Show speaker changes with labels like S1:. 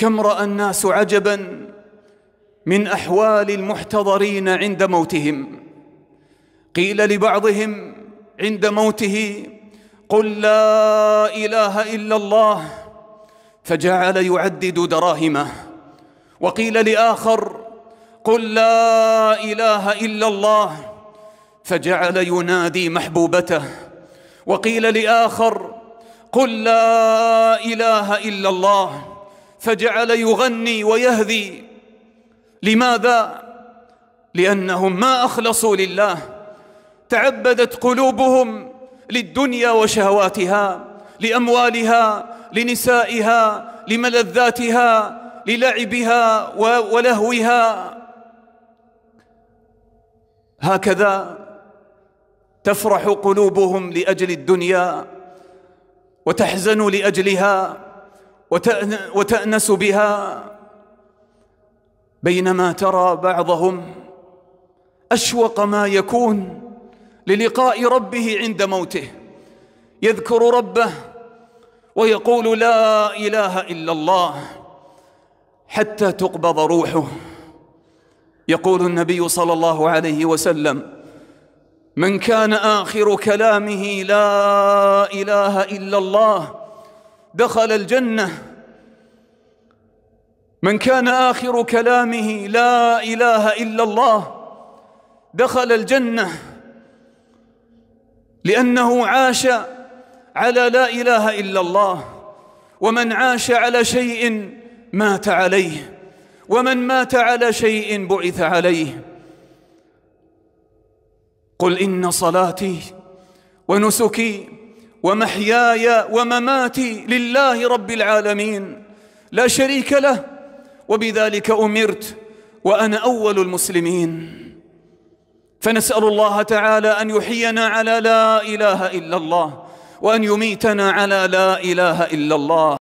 S1: كم راى الناس عجبا من احوال المحتضرين عند موتهم قيل لبعضهم عند موته قل لا اله الا الله فجعل يعدد دراهمه وقيل لاخر قل لا اله الا الله فجعل ينادي محبوبته وقيل لاخر قل لا اله الا الله فجعل يغني ويهذي لماذا لانهم ما اخلصوا لله تعبدت قلوبهم للدنيا وشهواتها لاموالها لنسائها لملذاتها للعبها ولهوها هكذا تفرح قلوبهم لاجل الدنيا وتحزن لاجلها وتأنس بها بينما ترى بعضهم أشوق ما يكون للقاء ربه عند موته يذكر ربه ويقول لا إله إلا الله حتى تقبض روحه يقول النبي صلى الله عليه وسلم من كان آخر كلامه لا إله إلا الله دخل الجنة من كان آخر كلامه لا إله إلا الله دخل الجنة لأنه عاش على لا إله إلا الله ومن عاش على شيء مات عليه ومن مات على شيء بعث عليه قل إن صلاتي ونسكي ومحياي ومماتي لله رب العالمين لا شريك له وبذلك امرت وانا اول المسلمين فنسال الله تعالى ان يحيينا على لا اله الا الله وان يميتنا على لا اله الا الله